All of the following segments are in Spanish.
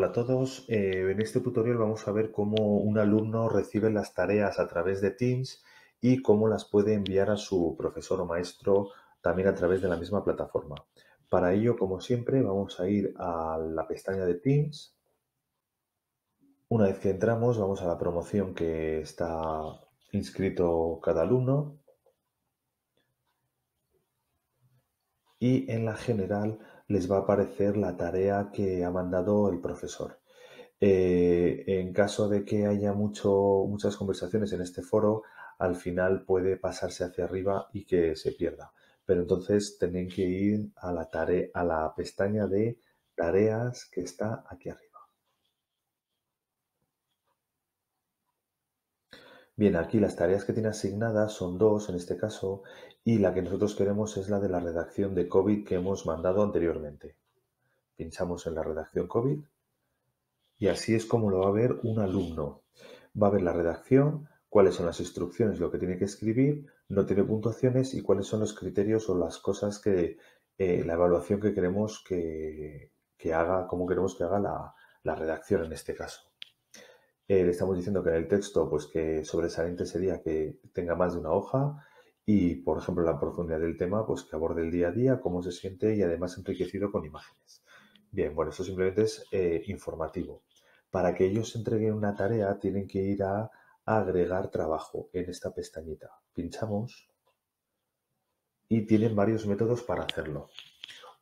Hola a todos. Eh, en este tutorial vamos a ver cómo un alumno recibe las tareas a través de Teams y cómo las puede enviar a su profesor o maestro también a través de la misma plataforma. Para ello, como siempre, vamos a ir a la pestaña de Teams. Una vez que entramos, vamos a la promoción que está inscrito cada alumno. Y en la general les va a aparecer la tarea que ha mandado el profesor. Eh, en caso de que haya mucho, muchas conversaciones en este foro, al final puede pasarse hacia arriba y que se pierda. Pero entonces tienen que ir a la, a la pestaña de tareas que está aquí arriba. Bien, aquí las tareas que tiene asignadas son dos en este caso y la que nosotros queremos es la de la redacción de COVID que hemos mandado anteriormente. Pinchamos en la redacción COVID y así es como lo va a ver un alumno. Va a ver la redacción, cuáles son las instrucciones, lo que tiene que escribir, no tiene puntuaciones y cuáles son los criterios o las cosas que eh, la evaluación que queremos que, haga, cómo queremos que haga la redacción en este caso. Eh, le estamos diciendo que en el texto, pues que sobresaliente sería que tenga más de una hoja y, por ejemplo, la profundidad del tema, pues que aborde el día a día, cómo se siente y además enriquecido con imágenes. Bien, bueno, esto simplemente es eh, informativo. Para que ellos entreguen una tarea, tienen que ir a agregar trabajo en esta pestañita. Pinchamos y tienen varios métodos para hacerlo.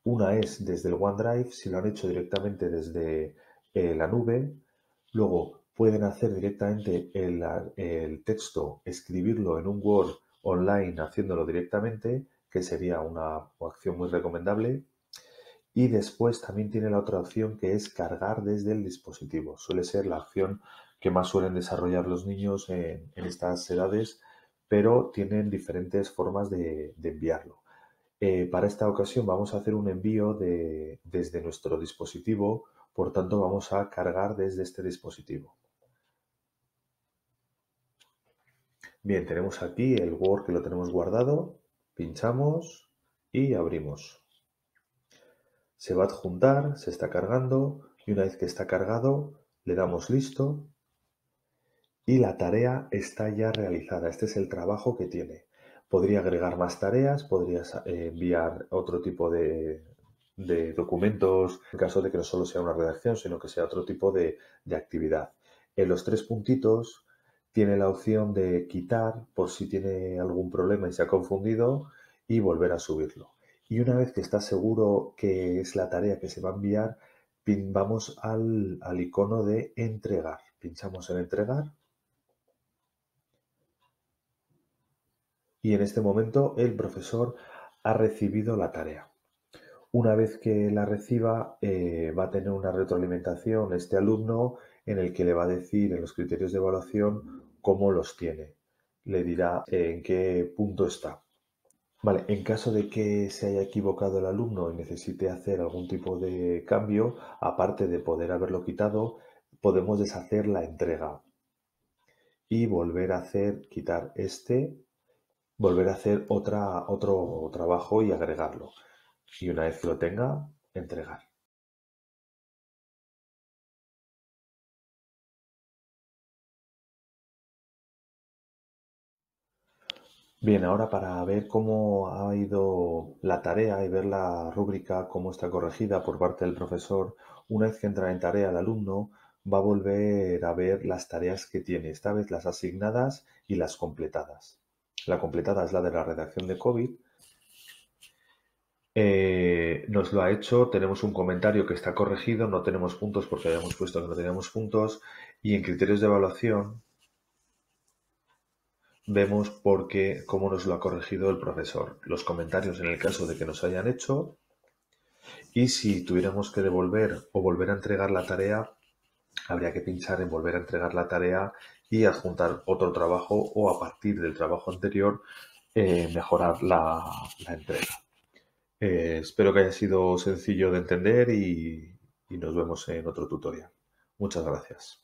Una es desde el OneDrive, si lo han hecho directamente desde eh, la nube. Luego, pueden hacer directamente el, texto, escribirlo en un Word online haciéndolo directamente, que sería una acción muy recomendable. Y después también tiene la otra opción que es cargar desde el dispositivo. Suele ser la opción que más suelen desarrollar los niños en, estas edades, pero tienen diferentes formas de, enviarlo. Eh, para esta ocasión vamos a hacer un envío de, desde nuestro dispositivo, por tanto vamos a cargar desde este dispositivo. Bien, tenemos aquí el Word que lo tenemos guardado, pinchamos y abrimos. Se va a adjuntar, se está cargando y una vez que está cargado le damos listo y la tarea está ya realizada. Este es el trabajo que tiene. Podría agregar más tareas, podría eh, enviar otro tipo de, documentos, en caso de que no solo sea una redacción, sino que sea otro tipo de, de actividad. En los tres puntitos tiene la opción de quitar por si tiene algún problema y se ha confundido y volver a subirlo. Y una vez que está seguro que es la tarea que se va a enviar, vamos al, icono de entregar. Pinchamos en entregar y en este momento el profesor ha recibido la tarea. Una vez que la reciba, eh, va a tener una retroalimentación este alumno en el que le va a decir en los criterios de evaluación cómo los tiene. Le dirá eh, en qué punto está. Vale, en caso de que se haya equivocado el alumno y necesite hacer algún tipo de cambio, aparte de poder haberlo quitado, podemos deshacer la entrega y volver a hacer, quitar este, volver a hacer otra, otro trabajo y agregarlo. Y una vez que lo tenga, entregar. Bien, ahora para ver cómo ha ido la tarea y ver la rúbrica, cómo está corregida por parte del profesor, una vez que entra en tarea el alumno, va a volver a ver las tareas que tiene, esta vez las asignadas y las completadas. La completada es la de la redacción de COVID. Eh, nos lo ha hecho, tenemos un comentario que está corregido, no tenemos puntos porque habíamos puesto que no teníamos puntos y en criterios de evaluación vemos qué cómo nos lo ha corregido el profesor, los comentarios en el caso de que nos hayan hecho y si tuviéramos que devolver o volver a entregar la tarea, habría que pinchar en volver a entregar la tarea y adjuntar otro trabajo o a partir del trabajo anterior eh, mejorar la, entrega. Eh, espero que haya sido sencillo de entender y, y nos vemos en otro tutorial. Muchas gracias.